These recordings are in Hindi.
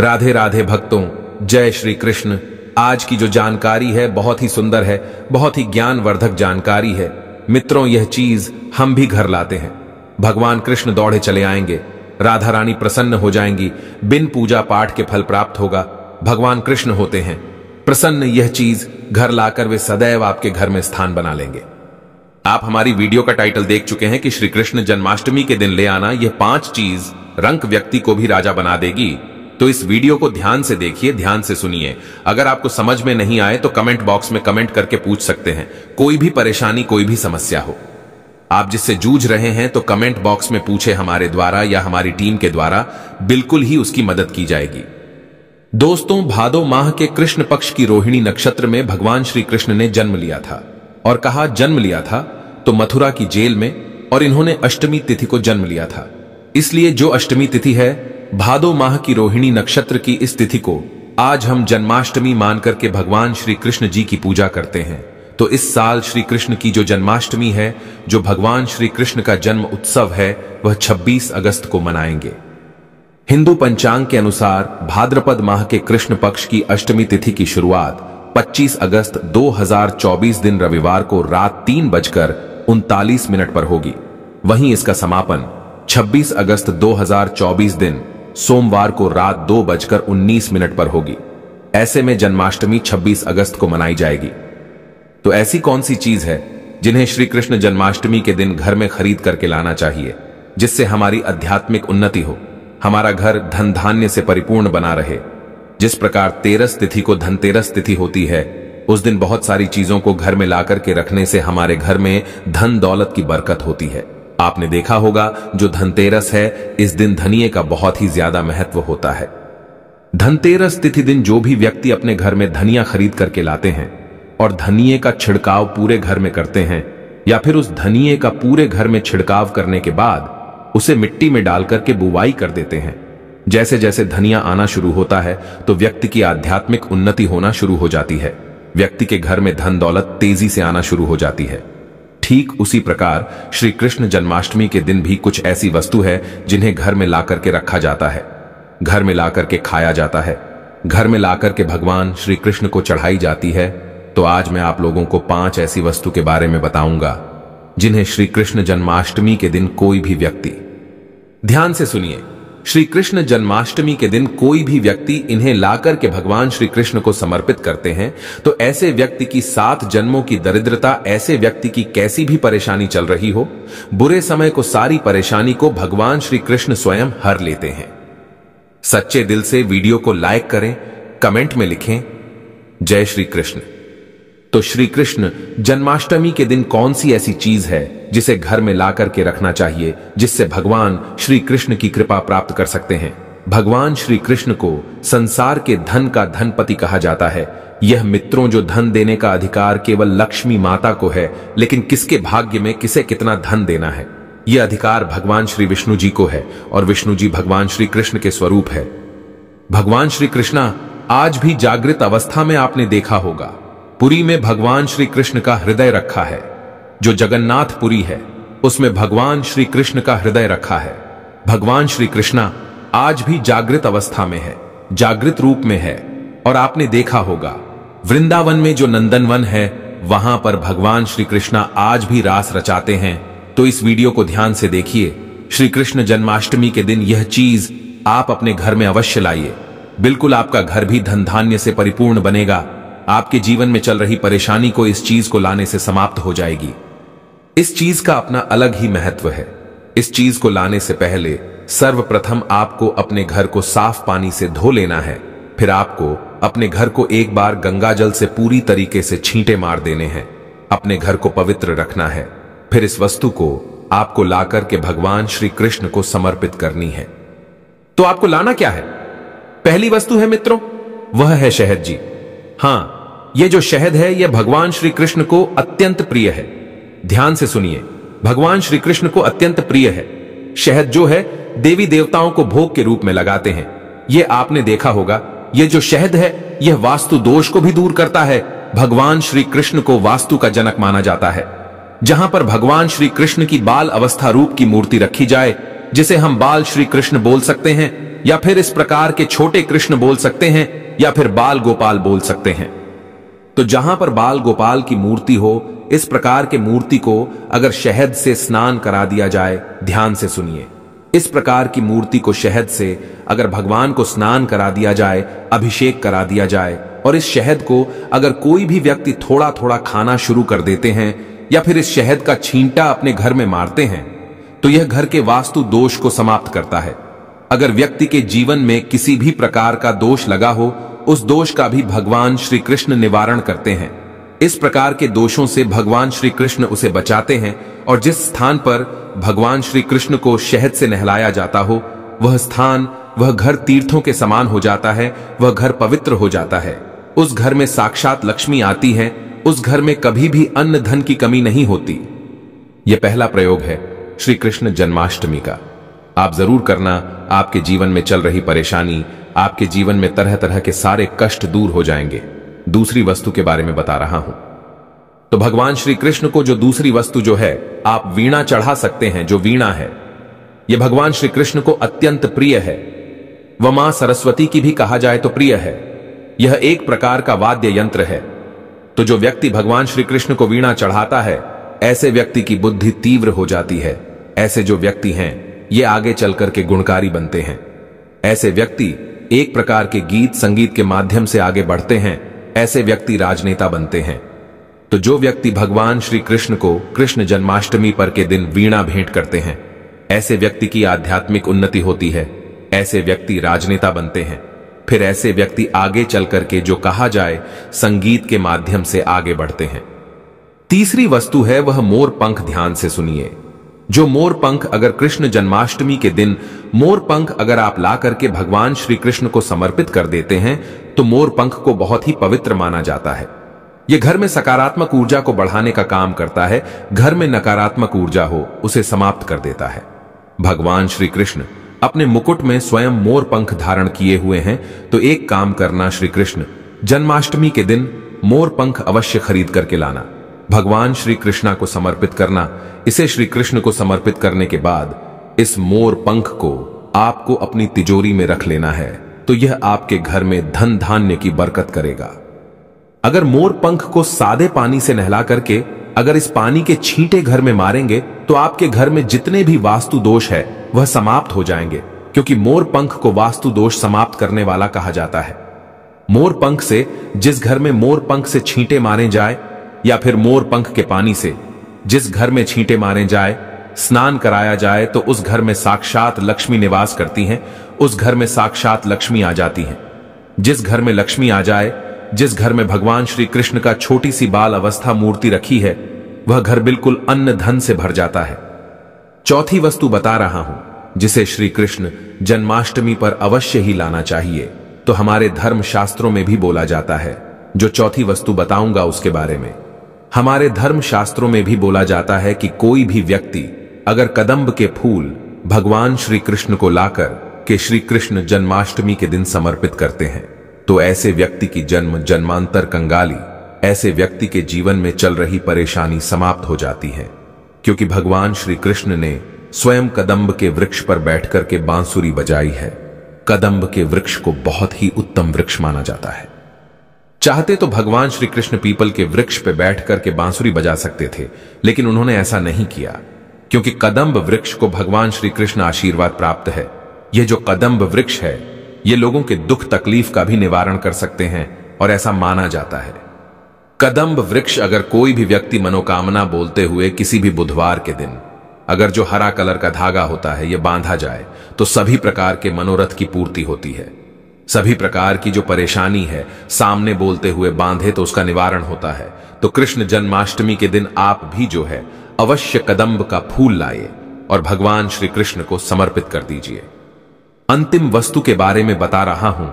राधे राधे भक्तों जय श्री कृष्ण आज की जो जानकारी है बहुत ही सुंदर है बहुत ही ज्ञानवर्धक जानकारी है मित्रों यह चीज हम भी घर लाते हैं भगवान कृष्ण दौड़े चले आएंगे राधा रानी प्रसन्न हो जाएंगी बिन पूजा पाठ के फल प्राप्त होगा भगवान कृष्ण होते हैं प्रसन्न यह चीज घर लाकर वे सदैव आपके घर में स्थान बना लेंगे आप हमारी वीडियो का टाइटल देख चुके हैं कि श्री कृष्ण जन्माष्टमी के दिन ले आना यह पांच चीज रंक व्यक्ति को भी राजा बना देगी तो इस वीडियो को ध्यान से देखिए ध्यान से सुनिए अगर आपको समझ में नहीं आए तो कमेंट बॉक्स में कमेंट करके पूछ सकते हैं कोई भी परेशानी कोई भी समस्या हो आप जिससे जूझ रहे हैं तो कमेंट बॉक्स में पूछे हमारे द्वारा या हमारी टीम के द्वारा बिल्कुल ही उसकी मदद की जाएगी दोस्तों भादो माह के कृष्ण पक्ष की रोहिणी नक्षत्र में भगवान श्री कृष्ण ने जन्म लिया था और कहा जन्म लिया था तो मथुरा की जेल में और इन्होंने अष्टमी तिथि को जन्म लिया था इसलिए जो अष्टमी तिथि है भादो माह की रोहिणी नक्षत्र की इस तिथि को आज हम जन्माष्टमी मानकर के भगवान श्री कृष्ण जी की पूजा करते हैं तो इस साल श्री कृष्ण की जो जन्माष्टमी है जो भगवान श्री कृष्ण का जन्म उत्सव है वह 26 अगस्त को मनाएंगे हिंदू पंचांग के अनुसार भाद्रपद माह के कृष्ण पक्ष की अष्टमी तिथि की शुरुआत 25 अगस्त 2024 दिन रविवार को रात तीन बजकर उनतालीस मिनट पर होगी वहीं इसका समापन 26 अगस्त 2024 दिन सोमवार को रात दो बजकर उन्नीस मिनट पर होगी ऐसे में जन्माष्टमी 26 अगस्त को मनाई जाएगी तो ऐसी कौन सी चीज है जिन्हें श्री कृष्ण जन्माष्टमी के दिन घर में खरीद करके लाना चाहिए जिससे हमारी आध्यात्मिक उन्नति हो हमारा घर धन धान्य से परिपूर्ण बना रहे जिस प्रकार तेरस तिथि को धनतेरस तिथि होती है उस दिन बहुत सारी चीजों को घर में लाकर के रखने से हमारे घर में धन दौलत की बरकत होती है आपने देखा होगा जो धनतेरस है इस दिन धनिये का बहुत ही ज्यादा महत्व होता है धनतेरस तिथि दिन जो भी व्यक्ति अपने घर में धनिया खरीद करके लाते हैं और धनिये का छिड़काव पूरे घर में करते हैं या फिर उस धनिये का पूरे घर में छिड़काव करने के बाद उसे मिट्टी में डाल करके बुवाई कर देते हैं जैसे जैसे धनिया आना शुरू होता है तो व्यक्ति की आध्यात्मिक उन्नति होना शुरू हो जाती है व्यक्ति के घर में धन दौलत तेजी से आना शुरू हो जाती है ठीक उसी प्रकार श्री कृष्ण जन्माष्टमी के दिन भी कुछ ऐसी वस्तु है जिन्हें घर में ला करके रखा जाता है घर में ला करके खाया जाता है घर में ला करके भगवान श्री कृष्ण को चढ़ाई जाती है तो आज मैं आप लोगों को पांच ऐसी वस्तु के बारे में बताऊंगा जिन्हें श्री कृष्ण जन्माष्टमी के दिन कोई भी व्यक्ति ध्यान से सुनिए श्री कृष्ण जन्माष्टमी के दिन कोई भी व्यक्ति इन्हें लाकर के भगवान श्री कृष्ण को समर्पित करते हैं तो ऐसे व्यक्ति की सात जन्मों की दरिद्रता ऐसे व्यक्ति की कैसी भी परेशानी चल रही हो बुरे समय को सारी परेशानी को भगवान श्री कृष्ण स्वयं हर लेते हैं सच्चे दिल से वीडियो को लाइक करें कमेंट में लिखें जय श्री कृष्ण तो श्री कृष्ण जन्माष्टमी के दिन कौन सी ऐसी चीज है जिसे घर में ला करके रखना चाहिए जिससे भगवान श्री कृष्ण की कृपा प्राप्त कर सकते हैं भगवान श्री कृष्ण को संसार के धन का धनपति कहा जाता है यह मित्रों जो धन देने का अधिकार केवल लक्ष्मी माता को है लेकिन किसके भाग्य में किसे कितना धन देना है यह अधिकार भगवान श्री विष्णु जी को है और विष्णु जी भगवान श्री कृष्ण के स्वरूप है भगवान श्री कृष्णा आज भी जागृत अवस्था में आपने देखा होगा पुरी में भगवान श्री कृष्ण का हृदय रखा है जो जगन्नाथपुरी है उसमें भगवान श्री कृष्ण का हृदय रखा है भगवान श्री कृष्णा आज भी जागृत अवस्था में है जागृत रूप में है और आपने देखा होगा वृंदावन में जो नंदनवन है वहां पर भगवान श्री कृष्णा आज भी रास रचाते हैं तो इस वीडियो को ध्यान से देखिए श्री कृष्ण जन्माष्टमी के दिन यह चीज आप अपने घर में अवश्य लाइए बिल्कुल आपका घर भी धन धान्य से परिपूर्ण बनेगा आपके जीवन में चल रही परेशानी को इस चीज को लाने से समाप्त हो जाएगी इस चीज का अपना अलग ही महत्व है इस चीज को लाने से पहले सर्वप्रथम आपको अपने घर को साफ पानी से धो लेना है फिर आपको अपने घर को एक बार गंगा जल से पूरी तरीके से छींटे मार देने हैं अपने घर को पवित्र रखना है फिर इस वस्तु को आपको लाकर के भगवान श्री कृष्ण को समर्पित करनी है तो आपको लाना क्या है पहली वस्तु है मित्रों वह है शहद जी हां ये जो शहद है यह भगवान श्री कृष्ण को अत्यंत प्रिय है ध्यान से सुनिए भगवान श्री कृष्ण को अत्यंत प्रिय है शहद जो है देवी देवताओं को भोग के रूप में लगाते हैं ये आपने देखा होगा ये जो शहद है यह वास्तु दोष को भी दूर करता है भगवान श्री कृष्ण को वास्तु का जनक माना जाता है जहां पर भगवान श्री कृष्ण की बाल अवस्था रूप की मूर्ति रखी जाए जिसे हम बाल श्री कृष्ण बोल सकते हैं या फिर इस प्रकार के छोटे कृष्ण बोल सकते हैं या फिर बाल गोपाल बोल सकते हैं तो जहां पर बाल गोपाल की मूर्ति हो इस प्रकार के मूर्ति को अगर शहद से स्नान करा दिया जाए ध्यान से सुनिए इस प्रकार की मूर्ति को शहद से अगर भगवान को स्नान करा दिया जाए अभिषेक करा दिया जाए और इस शहद को अगर कोई भी व्यक्ति थोड़ा थोड़ा खाना शुरू कर देते हैं या फिर इस शहद का छींटा अपने घर में मारते हैं तो यह घर के वास्तु दोष को समाप्त करता है अगर व्यक्ति के जीवन में किसी भी प्रकार का दोष लगा हो उस दोष का भी भगवान श्री कृष्ण निवारण करते हैं इस प्रकार के दोषों से भगवान श्री कृष्ण उसे बचाते हैं और जिस स्थान पर भगवान श्री कृष्ण को शहद से नहलाया जाता हो वह स्थान वह घर तीर्थों के समान हो जाता है वह घर पवित्र हो जाता है उस घर में साक्षात लक्ष्मी आती है उस घर में कभी भी अन्न धन की कमी नहीं होती यह पहला प्रयोग है श्री कृष्ण जन्माष्टमी का आप जरूर करना आपके जीवन में चल रही परेशानी आपके जीवन में तरह तरह के सारे कष्ट दूर हो जाएंगे दूसरी वस्तु के बारे में बता रहा हूं तो भगवान श्री कृष्ण को जो दूसरी वस्तु जो है आप वीणा चढ़ा सकते हैं जो वीणा है यह भगवान श्री कृष्ण को अत्यंत प्रिय है वह मां सरस्वती की भी कहा जाए तो प्रिय है यह एक प्रकार का वाद्य यंत्र है तो जो व्यक्ति भगवान श्री कृष्ण को वीणा चढ़ाता है ऐसे व्यक्ति की बुद्धि तीव्र हो जाती है ऐसे जो व्यक्ति हैं ये आगे चलकर के गुणकारी बनते हैं ऐसे व्यक्ति एक प्रकार के गीत संगीत के माध्यम से आगे बढ़ते हैं ऐसे व्यक्ति राजनेता बनते हैं तो जो व्यक्ति भगवान श्री कृष्ण को कृष्ण जन्माष्टमी पर के दिन वीणा भेंट करते हैं ऐसे व्यक्ति की आध्यात्मिक उन्नति होती है ऐसे व्यक्ति राजनेता बनते हैं फिर ऐसे व्यक्ति आगे चल करके जो कहा जाए संगीत के माध्यम से आगे बढ़ते हैं तीसरी वस्तु है वह मोर पंख ध्यान से सुनिए जो मोर पंख अगर कृष्ण जन्माष्टमी के दिन मोर पंख अगर आप ला करके भगवान श्री कृष्ण को समर्पित कर देते हैं तो मोर पंख को बहुत ही पवित्र माना जाता है यह घर में सकारात्मक ऊर्जा को बढ़ाने का काम करता है घर में नकारात्मक ऊर्जा हो उसे समाप्त कर देता है भगवान श्री कृष्ण अपने मुकुट में स्वयं मोर पंख धारण किए हुए हैं तो एक काम करना श्री कृष्ण जन्माष्टमी के दिन मोर पंख अवश्य खरीद करके लाना भगवान श्री कृष्णा को समर्पित करना इसे श्री कृष्ण को समर्पित करने के बाद इस मोर पंख को आपको अपनी तिजोरी में रख लेना है तो यह आपके घर में धन धान्य की बरकत करेगा अगर मोर पंख को सादे पानी से नहला करके अगर इस पानी के छींटे घर में मारेंगे तो आपके घर में जितने भी वास्तु दोष है वह समाप्त हो जाएंगे क्योंकि मोर पंख को वास्तु दोष समाप्त करने वाला कहा जाता है मोर पंख से जिस घर में मोर पंख से छींटे मारे जाए या फिर मोर पंख के पानी से जिस घर में छींटे मारे जाए स्नान कराया जाए तो उस घर में साक्षात लक्ष्मी निवास करती हैं उस घर में साक्षात लक्ष्मी आ जाती हैं जिस घर में लक्ष्मी आ जाए जिस घर में भगवान श्री कृष्ण का छोटी सी बाल अवस्था मूर्ति रखी है वह घर बिल्कुल अन्न धन से भर जाता है चौथी वस्तु बता रहा हूं जिसे श्री कृष्ण जन्माष्टमी पर अवश्य ही लाना चाहिए तो हमारे धर्म शास्त्रों में भी बोला जाता है जो चौथी वस्तु बताऊंगा उसके बारे में हमारे धर्म शास्त्रों में भी बोला जाता है कि कोई भी व्यक्ति अगर कदम्ब के फूल भगवान श्री कृष्ण को लाकर के श्री कृष्ण जन्माष्टमी के दिन समर्पित करते हैं तो ऐसे व्यक्ति की जन्म जन्मांतर कंगाली ऐसे व्यक्ति के जीवन में चल रही परेशानी समाप्त हो जाती है क्योंकि भगवान श्री कृष्ण ने स्वयं कदम्ब के वृक्ष पर बैठ के बांसुरी बजाई है कदम्ब के वृक्ष को बहुत ही उत्तम वृक्ष माना जाता है चाहते तो भगवान श्री कृष्ण पीपल के वृक्ष पे बैठ करके बांसुरी बजा सकते थे लेकिन उन्होंने ऐसा नहीं किया क्योंकि कदम्ब वृक्ष को भगवान श्री कृष्ण आशीर्वाद प्राप्त है यह जो कदम्ब वृक्ष है ये लोगों के दुख तकलीफ का भी निवारण कर सकते हैं और ऐसा माना जाता है कदम्ब वृक्ष अगर कोई भी व्यक्ति मनोकामना बोलते हुए किसी भी बुधवार के दिन अगर जो हरा कलर का धागा होता है यह बांधा जाए तो सभी प्रकार के मनोरथ की पूर्ति होती है सभी प्रकार की जो परेशानी है सामने बोलते हुए बांधे तो उसका निवारण होता है तो कृष्ण जन्माष्टमी के दिन आप भी जो है अवश्य कदम्ब का फूल लाए और भगवान श्री कृष्ण को समर्पित कर दीजिए अंतिम वस्तु के बारे में बता रहा हूं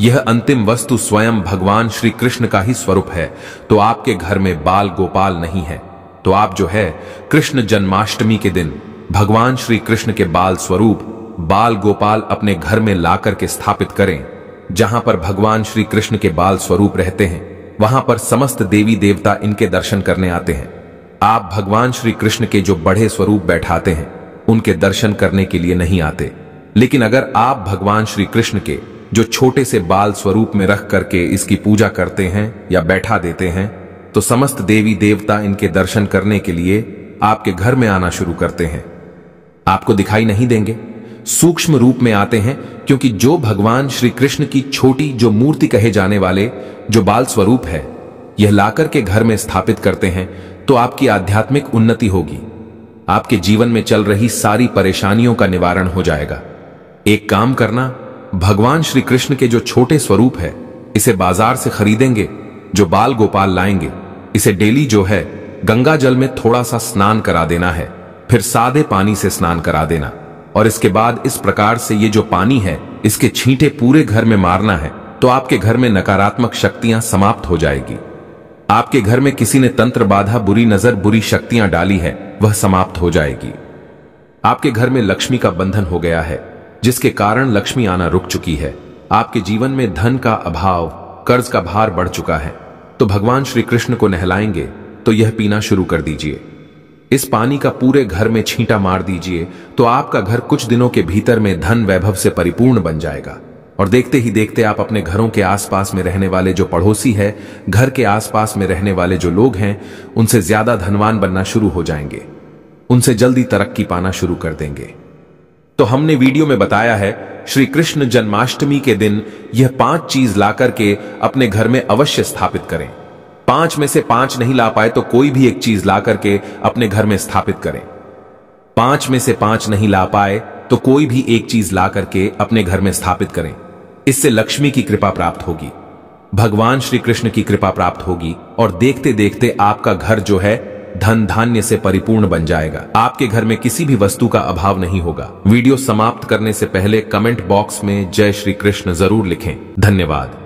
यह अंतिम वस्तु स्वयं भगवान श्री कृष्ण का ही स्वरूप है तो आपके घर में बाल गोपाल नहीं है तो आप जो है कृष्ण जन्माष्टमी के दिन भगवान श्री कृष्ण के बाल स्वरूप बाल गोपाल अपने घर में लाकर के स्थापित करें जहां पर भगवान श्री कृष्ण के बाल स्वरूप रहते हैं वहां पर समस्त देवी देवता इनके दर्शन करने आते हैं आप भगवान श्री कृष्ण के जो बड़े स्वरूप बैठाते हैं उनके दर्शन करने के लिए नहीं आते लेकिन अगर आप भगवान श्री कृष्ण के जो छोटे से बाल स्वरूप में रख करके इसकी पूजा करते हैं या बैठा देते हैं तो समस्त देवी देवता इनके दर्शन करने के लिए आपके घर में आना शुरू करते हैं आपको दिखाई नहीं देंगे सूक्ष्म रूप में आते हैं क्योंकि जो भगवान श्री कृष्ण की छोटी जो मूर्ति कहे जाने वाले जो बाल स्वरूप है यह लाकर के घर में स्थापित करते हैं तो आपकी आध्यात्मिक उन्नति होगी आपके जीवन में चल रही सारी परेशानियों का निवारण हो जाएगा एक काम करना भगवान श्री कृष्ण के जो छोटे स्वरूप है इसे बाजार से खरीदेंगे जो बाल गोपाल लाएंगे इसे डेली जो है गंगा जल में थोड़ा सा स्नान करा देना है फिर सादे पानी से स्नान करा देना और इसके बाद इस प्रकार से ये जो पानी है इसके छींटे पूरे घर में मारना है तो आपके घर में नकारात्मक शक्तियां समाप्त हो जाएगी आपके घर में किसी ने तंत्र बाधा बुरी नजर बुरी शक्तियां डाली है वह समाप्त हो जाएगी आपके घर में लक्ष्मी का बंधन हो गया है जिसके कारण लक्ष्मी आना रुक चुकी है आपके जीवन में धन का अभाव कर्ज का भार बढ़ चुका है तो भगवान श्री कृष्ण को नहलाएंगे तो यह पीना शुरू कर दीजिए इस पानी का पूरे घर में छींटा मार दीजिए तो आपका घर कुछ दिनों के भीतर में धन वैभव से परिपूर्ण बन जाएगा और देखते ही देखते आप अपने घरों के आसपास में रहने वाले जो पड़ोसी है घर के आसपास में रहने वाले जो लोग हैं उनसे ज्यादा धनवान बनना शुरू हो जाएंगे उनसे जल्दी तरक्की पाना शुरू कर देंगे तो हमने वीडियो में बताया है श्री कृष्ण जन्माष्टमी के दिन यह पांच चीज लाकर के अपने घर में अवश्य स्थापित करें पांच में से पांच नहीं ला पाए तो कोई भी एक चीज ला करके अपने घर में स्थापित करें पांच में से पांच नहीं ला पाए तो कोई भी एक चीज ला करके अपने घर में स्थापित करें इससे लक्ष्मी की कृपा प्राप्त होगी भगवान श्री कृष्ण की कृपा प्राप्त होगी और देखते देखते आपका घर जो है धन धान्य से परिपूर्ण बन जाएगा आपके घर में किसी भी वस्तु का अभाव नहीं होगा वीडियो समाप्त करने से पहले कमेंट बॉक्स में जय श्री कृष्ण जरूर लिखें धन्यवाद